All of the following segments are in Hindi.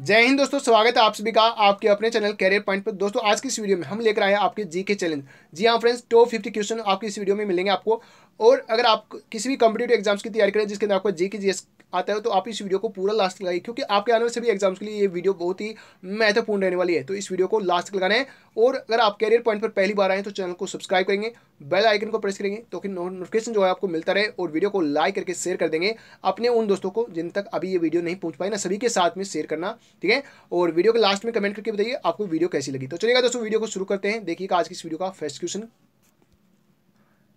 जय हिंद दोस्तों स्वागत है आप सभी का आपके अपने चैनल कैरियर पॉइंट पर दोस्तों आज की इस वीडियो में हम लेकर आए हैं आपके जी के चैलेंज जी हाँ फ्रेंड्स टॉप फिफ्टी क्वेश्चन आपकी इस वीडियो में मिलेंगे आपको और अगर आप किसी भी कम्पिटेटिव एग्जाम्स की तैयारी करें जिसके अंदर आपको जी के जी एस आता है तो आप इस वीडियो को पूरा लास्ट लगाइए क्योंकि आपके आने वाले सभी एग्जाम्स के लिए ये वीडियो बहुत ही महत्वपूर्ण रहने वाली है तो इस वीडियो को लास्ट लगाना है और अगर आप कैरियर पॉइंट पर पहली बार आए तो चैनल को सब्सक्राइब करेंगे बेल आइकन को प्रेस करेंगे तो कि नोटिफिकेशन जो है आपको मिलता रहे और वीडियो को लाइक करके शेयर कर देंगे अपने उन दोस्तों को जिन तक अभी ये वीडियो नहीं पहुंच पाए ना सभी के साथ में शेयर करना ठीक है और वीडियो के लास्ट में कमेंट करके बताइए आपको वीडियो कैसी लगी तो चलेगा दोस्तों वीडियो को शुरू करते हैं देखिएगा आज की इस वीडियो का फर्स्ट क्वेश्चन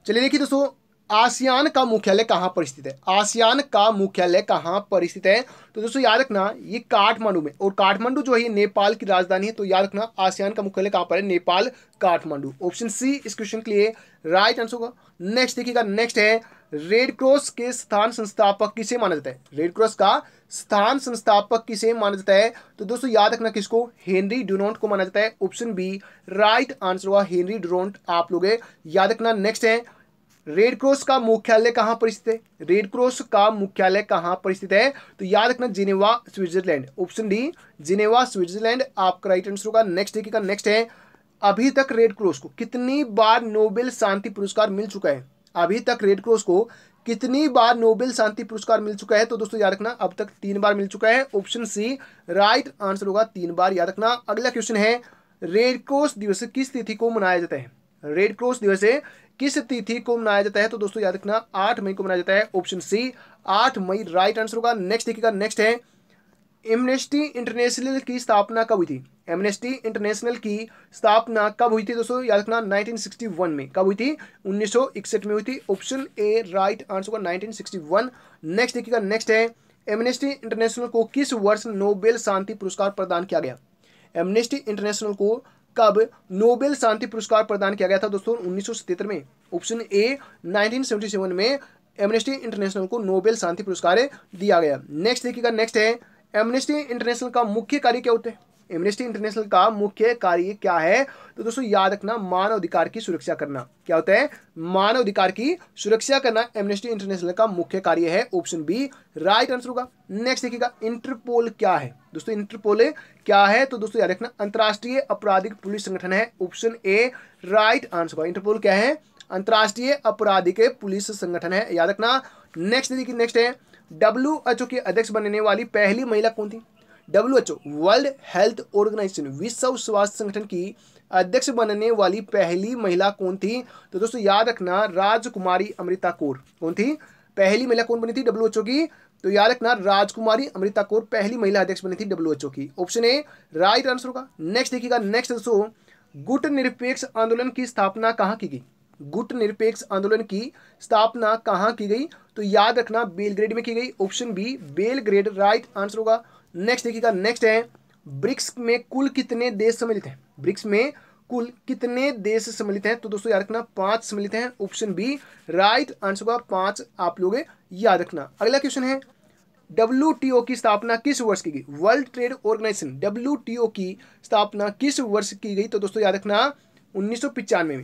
चलिए देखिए दोस्तों आसियान का मुख्यालय कहाँ पर स्थित है आसियान का मुख्यालय कहाँ पर स्थित है तो दोस्तों याद रखना ये काठमांडू में और काठमांडू जो है नेपाल की राजधानी है तो याद रखना आसियान का मुख्यालय कहाँ पर है नेपाल काठमांडू ऑप्शन सी इस क्वेश्चन के लिए राइट आंसर होगा नेक्स्ट देखिएगा नेक्स्ट है रेड क्रॉस के स्थान संस्थापक किसे माना जाता है रेड क्रॉस का स्थान संस्थापक किसे माना जाता है तो दोस्तों याद रखना किसको हेनरी डोनोंट को माना जाता है ऑप्शन बी राइट आंसर होगा हेनरी डोनोंट आप लोग याद रखना नेक्स्ट है रेड क्रॉस का मुख्यालय कहाँ पर स्थित है रेड क्रॉस का मुख्यालय कहाँ पर स्थित है तो याद रखना Geneva Switzerland option D Geneva Switzerland आपका राइट आंसर होगा नेक्स्ट देखिए का नेक्स्ट है अभी तक रेड क्रॉस को कितनी बार नोबेल शांति पुरस्कार मिल चुका है अभी तक रेड क्रॉस को कितनी बार नोबेल शांति पुरस्कार मिल चुका है तो दोस्तों याद रखना अब तक तीन बार मिल चुका है ऑप्शन सी राइट आंसर होगा तीन बार याद रखना अगला क्वेश्चन है रेड क्रॉस दिवस किस तिथि को मनाया जाता है रेड क्रॉस दिवस किस तिथि को मनाया जाता है तो दोस्तों याद रखना आठ मई को मनाया जाता है ऑप्शन सी आठ मई राइट आंसर होगा नेक्स्ट देखिएगा नेक्स्ट है एमनेस्टी इंटरनेशनल की स्थापना कब हुई थी एमनेस्टी इंटरनेशनल की स्थापना कब हुई थी दोस्तों याद रखना 1961 में कब हुई थी 1961 में हुई थी ऑप्शन ए राइट आंसर होगा 1961 नेक्स्ट देखिएगा नेक्स्ट है एमनेस्टी इंटरनेशनल को किस वर्ष नोबेल शांति पुरस्कार प्रदान किया गया एमनेस्टी इंटरनेशनल को कब नोबेल शांति पुरस्कार प्रदान किया गया था दोस्तों उन्नीस में ऑप्शन ए 1977 में एमनेस्टी इंटरनेशनल को नोबेल शांति पुरस्कार दिया गया नेक्स्ट देखिएगा नेक्स्ट है एमनेस्टी इंटरनेशनल का मुख्य कार्य क्या होता है एमनेस्टी इंटरनेशनल का मुख्य कार्य क्या है तो दोस्तों याद रखना मानव अधिकार की सुरक्षा करना क्या होता है मानव अधिकार की सुरक्षा करना एमनेस्टी इंटरनेशनल का मुख्य कार्य है ऑप्शन बी राइट आंसर होगा नेक्स्ट देखिएगा इंटरपोल क्या है दोस्तों इंटरपोल क्या है तो दोस्तों याद रखना अंतर्राष्ट्रीय अपराधिक पुलिस संगठन है ऑप्शन ए राइट आंसर होगा इंटरपोल क्या है अंतर्राष्ट्रीय अपराधिक पुलिस संगठन है याद रखना नेक्स्ट देखिए नेक्स्ट है डब्ल्यू एच ओ के अध्यक्ष बनने वाली पहली महिला कौन थी डब्ल्यूएचओ वर्ल्ड हेल्थ ऑर्गेनाइजेशन विश्व स्वास्थ्य संगठन की अध्यक्ष बनने वाली पहली महिला कौन थी तो दोस्तों याद रखना राजकुमारी अमृता कौर कौन थी पहली महिला कौन बनी थी डब्ल्यूएचओ की तो याद रखना राजकुमारी अमृता कौर पहली महिला अध्यक्ष बनी थी डब्ल्यूएचओ की ऑप्शन ए राइट आंसर होगा नेक्स्ट देखिएगा नेक्स्ट दोस्तों गुट निरपेक्ष आंदोलन की स्थापना कहाँ की गई गुट निरपेक्ष आंदोलन की स्थापना कहाँ की गई तो याद रखना बेलग्रेड में की गई option B Belgrade right answer होगा नेक्स्ट देखिएगा नेक्स्ट है ब्रिक्स में कुल कितने देश सम्मिलित हैं ब्रिक्स में कुल कितने देश सम्मिलित हैं तो दोस्तों याद रखना पांच सम्मिलित हैं ऑप्शन बी राइट आंसर होगा पांच आप लोग याद रखना अगला क्वेश्चन है डब्ल्यू की स्थापना किस वर्ष की गई वर्ल्ड ट्रेड ऑर्गेनाइजेशन डब्ल्यू की स्थापना किस वर्ष की गई तो दोस्तों याद रखना उन्नीस में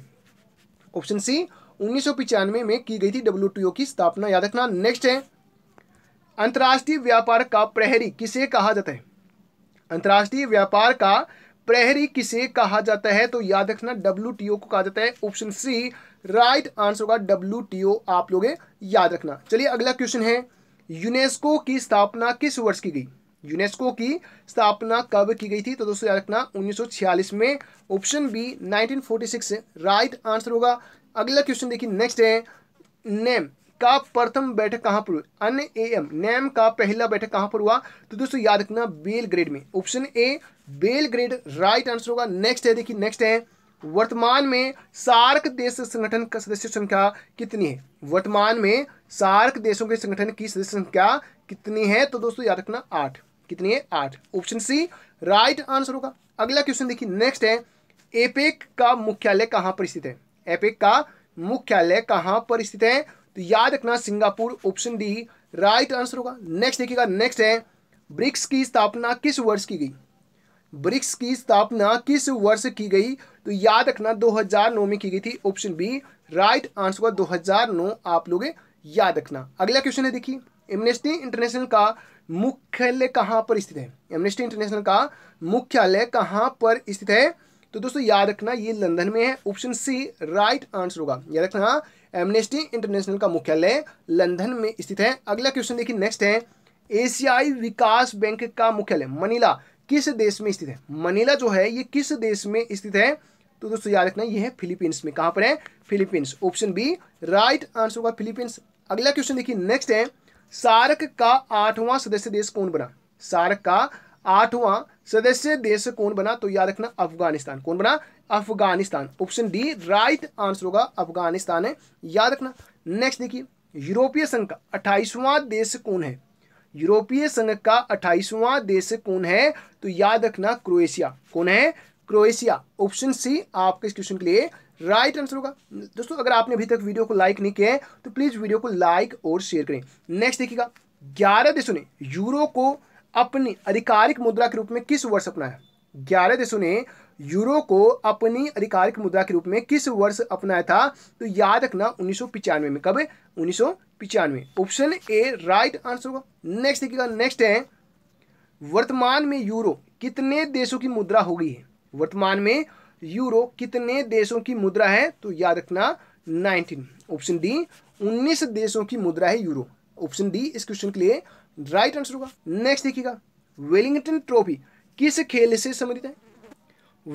ऑप्शन सी उन्नीस में की गई थी डब्ल्यू की स्थापना याद रखना नेक्स्ट है अंतर्राष्ट्रीय व्यापार का प्रहरी किसे कहा जाता है अंतर्राष्ट्रीय व्यापार का प्रहरी किसे कहा जाता है तो याद रखना डब्ल्यू को कहा जाता है ऑप्शन सी राइट आंसर होगा डब्ल्यू आप लोग याद रखना चलिए अगला क्वेश्चन है यूनेस्को की स्थापना किस वर्ष की गई यूनेस्को की स्थापना कब की गई थी तो दोस्तों याद रखना 1946 में ऑप्शन बी 1946 राइट आंसर होगा अगला क्वेश्चन देखिए नेक्स्ट है नेम का प्रथम बैठक कहां पर हुई अन ए एम नैम का पहला बैठक कहां पर हुआ तो दोस्तों याद रखना बेलग्रेड में option A Belgrade right answer होगा नेक्स्ट है देखिए नेक्स्ट है वर्तमान में सार्क देश संगठन का सदस्य संख्या कितनी है वर्तमान में सार्क देशों के संगठन की सदस्य संख्या कितनी है तो दोस्तों याद रखना आठ कितनी है आठ ऑप्शन सी राइट आंसर होगा अगला क्वेश्चन देखिए नेक्स्ट है एपेक का मुख्यालय कहां पर स्थित है एपेक का मुख्यालय कहां पर स्थित है तो याद रखना Singapore option D right answer होगा नेक्स्ट देखिएगा नेक्स्ट है ब्रिक्स की स्थापना किस वर्ष की गई ब्रिक्स की स्थापना किस वर्ष की गई तो याद रखना 2009 में की गई थी ऑप्शन बी राइट आंसर होगा 2009 आप लोग याद रखना अगला क्वेश्चन है देखिए एमनेस्टी इंटरनेशनल का मुख्यालय कहां पर स्थित है एमनेस्टी इंटरनेशनल का मुख्यालय कहां पर स्थित है तो दोस्तों याद रखना ये लंदन में है ऑप्शन सी राइट आंसर होगा याद रखना एमनेस्टी इंटरनेशनल का मुख्यालय लंदन में स्थित है अगला क्वेश्चन देखिए नेक्स्ट है एशियाई विकास बैंक का मुख्यालय मनीला किस देश में स्थित है मनीला जो है ये किस देश में स्थित है तो दोस्तों याद रखना ये है फिलीपींस में कहां पर है Philippines option B right answer होगा फिलीपींस अगला क्वेश्चन देखिए नेक्स्ट है सार्क का आठवां सदस्य देश कौन बना सार्क का आठवां सदस्य देश कौन बना तो याद रखना अफगानिस्तान कौन बना Afghanistan option D right answer होगा अफगानिस्तान है याद रखना नेक्स्ट देखिए यूरोपीय संघ का अट्ठाईसवां देश कौन है यूरोपीय संघ का अट्ठाईसवां देश कौन है तो याद रखना क्रोएशिया कौन है क्रोएशिया ऑप्शन सी आपके इस क्वेश्चन के लिए राइट आंसर होगा दोस्तों अगर आपने अभी तक वीडियो को लाइक नहीं किया है तो प्लीज़ वीडियो को लाइक और शेयर करें नेक्स्ट देखिएगा ग्यारह देशों ने यूरो को अपनी आधिकारिक मुद्रा के रूप में किस वर्ष अपनाया ग्यारह देशों ने यूरो को अपनी आधिकारिक मुद्रा के रूप में किस वर्ष अपनाया था तो याद रखना उन्नीस में कब उन्नीस ऑप्शन ए राइट आंसर होगा नेक्स्ट देखिएगा नेक्स्ट है वर्तमान में यूरो कितने देशों की मुद्रा हो गई है वर्तमान में यूरो कितने देशों की मुद्रा है तो याद रखना 19 ऑप्शन डी 19 देशों की मुद्रा है यूरो ऑप्शन डी इस क्वेश्चन के लिए राइट आंसर होगा नेक्स्ट देखिएगा वेलिंगटन ट्रॉफी किस खेल से संबंधित है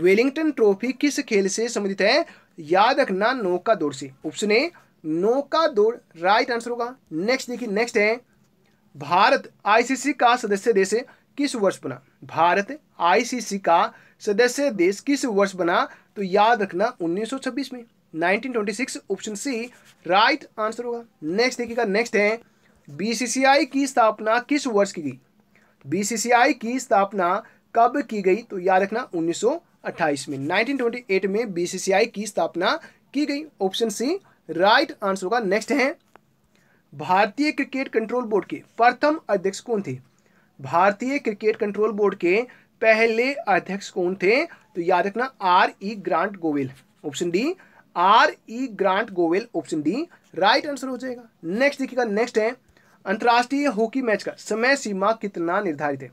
वेलिंगटन ट्रॉफी किस खेल से संबंधित है याद रखना नौका दौड़ से ऑप्शन ए नौका दौड़ राइट आंसर होगा नेक्स्ट देखिए नेक्स्ट है भारत आईसीसी का सदस्य देश किस वर्ष बना भारत आईसीसी का सदस्य देश किस वर्ष बना तो याद रखना 1926 में 1926 ऑप्शन सी राइट आंसर होगा नेक्स्ट देखिएगा नेक्स्ट है बीसीसीआई की स्थापना किस वर्ष की गई बीसीसीआई की स्थापना कब की गई तो याद रखना 1928 में 1928 में बीसीसीआई की स्थापना की गई ऑप्शन सी राइट आंसर होगा नेक्स्ट है भारतीय क्रिकेट कंट्रोल बोर्ड के प्रथम अध्यक्ष कौन थे भारतीय क्रिकेट कंट्रोल बोर्ड के पहले अध्यक्ष कौन थे तो याद रखना R E Grant Govan option D R E Grant Govan option D right answer हो जाएगा नेक्स्ट देखिएगा नेक्स्ट है अंतर्राष्ट्रीय हॉकी मैच का समय सीमा कितना निर्धारित है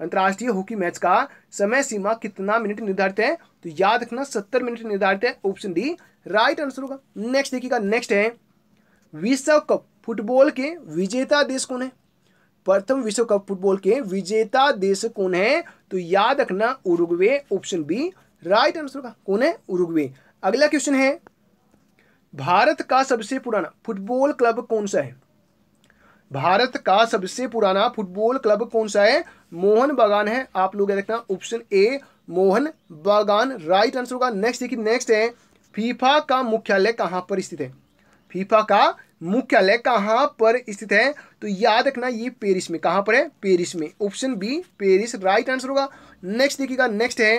अंतर्राष्ट्रीय हॉकी मैच का समय सीमा कितना मिनट निर्धारित है तो याद रखना सत्तर मिनट निर्धारित है ऑप्शन डी राइट आंसर होगा नेक्स्ट देखिएगा नेक्स्ट है विश्व कप फुटबॉल के विजेता देश कौन है प्रथम विश्व कप फुटबॉल के विजेता देश कौन है तो याद रखना Uruguay option B right answer होगा कौन है उरुग्वे अगला क्वेश्चन है भारत का सबसे पुराना फुटबॉल क्लब कौन सा है भारत का सबसे पुराना फुटबॉल क्लब कौन सा है मोहन बागान है आप लोग देखना option A Mohan Bagan right answer होगा नेक्स्ट देखिए नेक्स्ट है फीफा का मुख्यालय कहां पर स्थित है फीफा का मुख्यालय कहां पर स्थित है तो याद रखना ये पेरिस में कहां पर है पेरिस में option B Paris right answer होगा नेक्स्ट देखिएगा नेक्स्ट है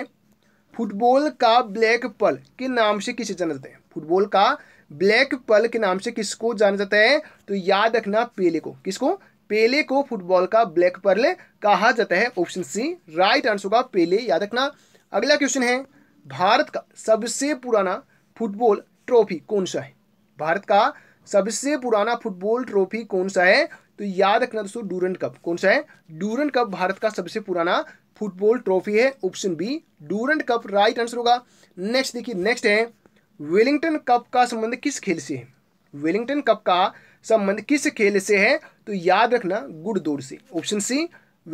फुटबॉल का ब्लैक पल के नाम से किसे जाना जाता है फुटबॉल का ब्लैक पल के नाम से किसको जाना जाता है तो याद रखना पेले को किसको पेले को फुटबॉल का ब्लैक पर्ल कहा जाता है ऑप्शन सी राइट आंसर का पेले याद रखना अगला क्वेश्चन है भारत का सबसे पुराना फुटबॉल ट्रॉफी कौन सा है भारत का सबसे पुराना फुटबॉल ट्रॉफी कौन सा है तो याद रखना दोस्तों डूरन कप कौन सा है डूरन कप भारत का सबसे पुराना फुटबॉल ट्रॉफी है option B Durand cup right answer होगा नेक्स्ट देखिए नेक्स्ट है वेलिंगटन कप का संबंध किस खेल से है वेलिंगटन कप का संबंध किस खेल से है तो याद रखना गुड़ दौड़ से ऑप्शन सी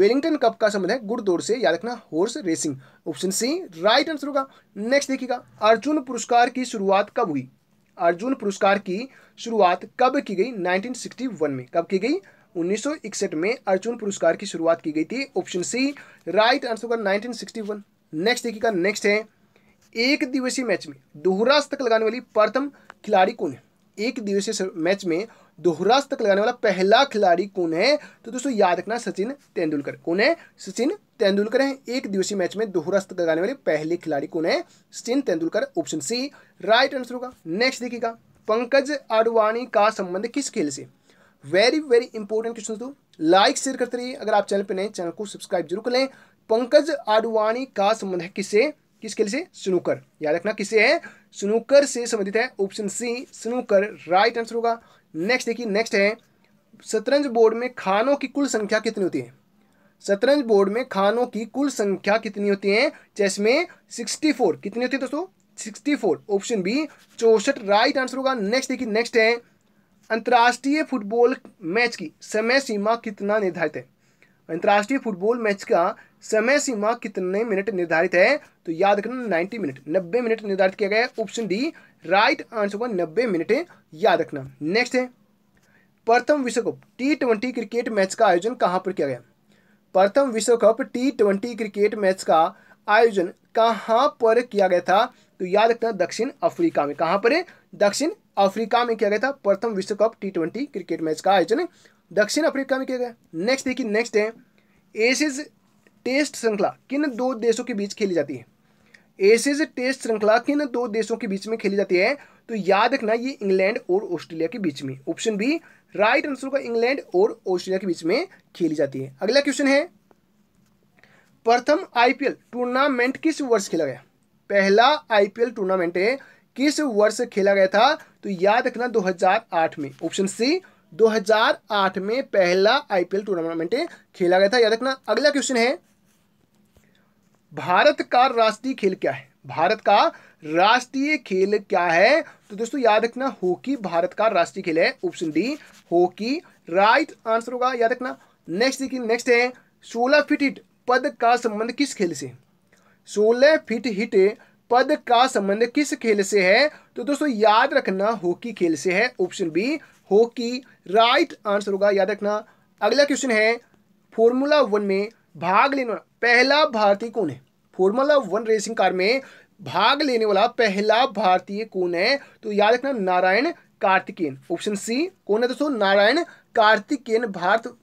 वेलिंगटन कप का संबंध है गुड़दौड़ से याद रखना horse racing option C right answer होगा नेक्स्ट देखिएगा अर्जुन पुरस्कार की शुरुआत कब हुई अर्जुन पुरस्कार की शुरुआत कब की गई 1961 में कब की गई 1961 में अर्जुन पुरस्कार की शुरुआत की गई थी ऑप्शन सी राइट आंसर होगा 1961 नेक्स्ट देखिएगा नेक्स्ट है एक दिवसीय मैच में दोहरा शतक लगाने वाली प्रथम खिलाड़ी कौन है एक दिवसीय मैच में दोहरा शतक लगाने वाला पहला खिलाड़ी कौन है तो दोस्तों याद रखना सचिन तेंदुलकर कौन है सचिन तेंदुलकर है एक दिवसीय मैच में दोहरा शतक लगाने वाले पहले खिलाड़ी कौन है Sachin Tendulkar option C right answer होगा नेक्स्ट देखिएगा पंकज आडवाणी का संबंध किस खेल से वेरी वेरी इंपॉर्टेंट क्वेश्चन दो लाइक शेयर करते रहिए अगर आप चैनल पर नए चैनल को सब्सक्राइब जरूर कर लें पंकज आडवाणी का संबंध है किससे किस खेल से स्नूकर याद रखना किससे है स्नूकर से संबंधित है option C snooker right answer होगा नेक्स्ट देखिए नेक्स्ट है शतरंज बोर्ड में खानों की कुल संख्या कितनी होती है शतरंज बोर्ड में खानों की कुल संख्या कितनी होती है चेस में सिक्सटी फोर कितनी होती है दोस्तों सिक्सटी फोर ऑप्शन बी चौसठ राइट आंसर होगा नेक्स्ट देखिए नेक्स्ट है अंतर्राष्ट्रीय फुटबॉल मैच की समय सीमा कितना निर्धारित है अंतर्राष्ट्रीय फुटबॉल मैच का समय सीमा कितने मिनट निर्धारित है तो याद रखना 90 मिनट 90 मिनट निर्धारित किया गया है ऑप्शन डी राइट आंसर होगा 90 मिनट याद रखना नेक्स्ट है प्रथम विश्व cup T twenty cricket match का आयोजन कहाँ पर किया गया प्रथम विश्व cup T twenty cricket match का आयोजन कहाँ पर किया गया था तो याद रखना दक्षिण अफ्रीका में कहाँ पर है दक्षिण अफ्रीका में किया गया था प्रथम विश्व cup T twenty cricket match का आयोजन दक्षिण अफ्रीका में किया गया नेक्स्ट देखिए नेक्स्ट है एसिज टेस्ट श्रृंखला किन दो देशों के बीच खेली जाती है एसिज टेस्ट श्रृंखला किन दो देशों के बीच में खेली जाती है तो याद रखना ये इंग्लैंड और ऑस्ट्रेलिया के बीच में ऑप्शन बी राइट आंसर का इंग्लैंड और ऑस्ट्रेलिया के बीच में खेली जाती है अगला क्वेश्चन है प्रथम आईपीएल टूर्नामेंट किस वर्ष खेला गया पहला आईपीएल टूर्नामेंट है किस वर्ष खेला गया था तो याद रखना 2008 में ऑप्शन सी 2008 में पहला आईपीएल टूर्नामेंट खेला गया था याद रखना अगला क्वेश्चन है भारत का राष्ट्रीय खेल क्या है भारत का राष्ट्रीय खेल क्या है तो दोस्तों याद रखना हॉकी भारत का राष्ट्रीय खेल है option D hockey right answer होगा याद रखना नेक्स्ट देखिए नेक्स्ट है सोलह फिट हिट पद का संबंध किस खेल से सोलह फिट हिट पद का संबंध किस खेल से है तो दोस्तों याद रखना हॉकी खेल से है option B hockey right answer होगा याद रखना अगला क्वेश्चन है फॉर्मूला वन में भाग लेने वाला पहला भारतीय कौन है फॉर्मूला वन रेसिंग कार में भाग लेने वाला पहला भारतीय कौन है तो याद रखना नारायण कार्तिकेन ऑप्शन सी कौन है दोस्तों नारायण कार्तिकेन भारत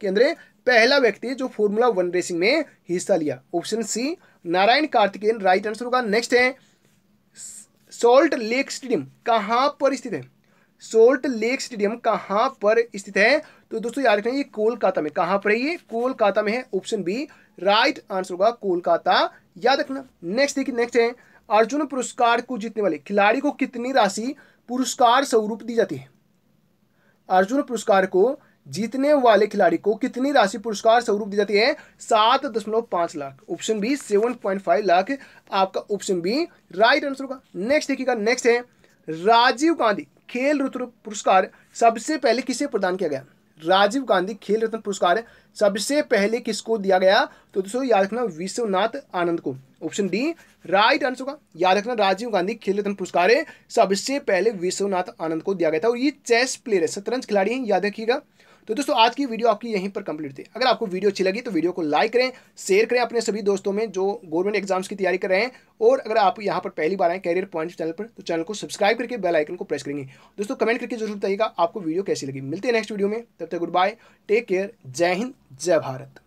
के अंदर पहला व्यक्ति जो फॉर्मूला वन रेसिंग में हिस्सा लिया option C Narayan Karthikeyan right answer होगा नेक्स्ट है सोल्ट लेक स्टेडियम कहाँ पर स्थित है सोल्ट लेक स्टेडियम कहाँ पर स्थित है तो दोस्तों याद रखना ये कोलकाता में कहाँ पर है ये कोलकाता में है ऑप्शन बी राइट आंसर होगा कोलकाता याद रखना नेक्स्ट देखिए नेक्स्ट है अर्जुन पुरस्कार को जीतने वाले खिलाड़ी को कितनी राशि पुरस्कार स्वरूप दी जाती है अर्जुन पुरस्कार को जीतने वाले खिलाड़ी को कितनी राशि पुरस्कार स्वरूप दी जाती है सात दशमलव पांच lakh option B seven point five lakh आपका ऑप्शन बी राइट आंसर होगा नेक्स्ट देखिएगा नेक्स्ट है राजीव गांधी खेल रत्न पुरस्कार सबसे पहले किसे प्रदान किया गया राजीव गांधी खेल रत्न पुरस्कार सबसे पहले किसको दिया गया तो दोस्तों याद रखना विश्वनाथ आनंद को ऑप्शन डी राइट आंसर होगा याद रखना राजीव गांधी खेल रत्न पुरस्कार सबसे पहले विश्वनाथ आनंद को दिया गया था और ये चेस प्लेयर है शतरंज खिलाड़ी है याद रखिएगा तो दोस्तों आज की वीडियो आपकी यहीं पर कंप्लीट थी अगर आपको वीडियो अच्छी लगी तो वीडियो को लाइक करें शेयर करें अपने सभी दोस्तों में जो गवर्नमेंट एग्जाम्स की तैयारी कर रहे हैं और अगर आप यहाँ पर पहली बार आए कैरियर पॉइंट चैनल पर तो चैनल को सब्सक्राइब करके बेल आइकन को प्रेस करेंगे दोस्तों कमेंट करके जरूर बताइएगा आपको वीडियो कैसी लगी मिलते हैं नेक्स्ट वीडियो में तब तक गुड बाय टेक केयर जय हिंद जय भारत